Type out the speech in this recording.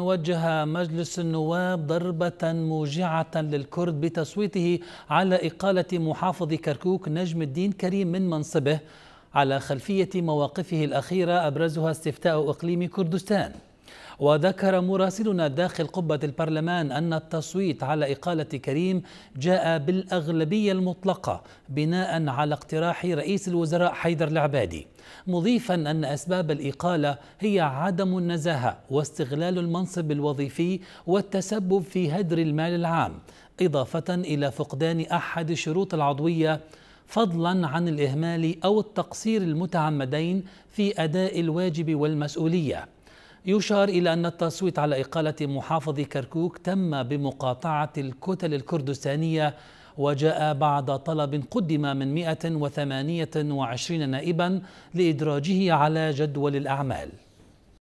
وجه مجلس النواب ضربة موجعة للكرد بتصويته على إقالة محافظ كركوك نجم الدين كريم من منصبه على خلفية مواقفه الأخيرة أبرزها استفتاء إقليم كردستان وذكر مراسلنا داخل قبة البرلمان أن التصويت على إقالة كريم جاء بالأغلبية المطلقة بناء على اقتراح رئيس الوزراء حيدر العبادي مضيفا أن أسباب الإقالة هي عدم النزاهة واستغلال المنصب الوظيفي والتسبب في هدر المال العام إضافة إلى فقدان أحد الشروط العضوية فضلا عن الإهمال أو التقصير المتعمدين في أداء الواجب والمسؤولية يشار إلى أن التصويت على إقالة محافظ كركوك تم بمقاطعة الكتل الكردستانية وجاء بعد طلب قدم من 128 نائبا لإدراجه على جدول الأعمال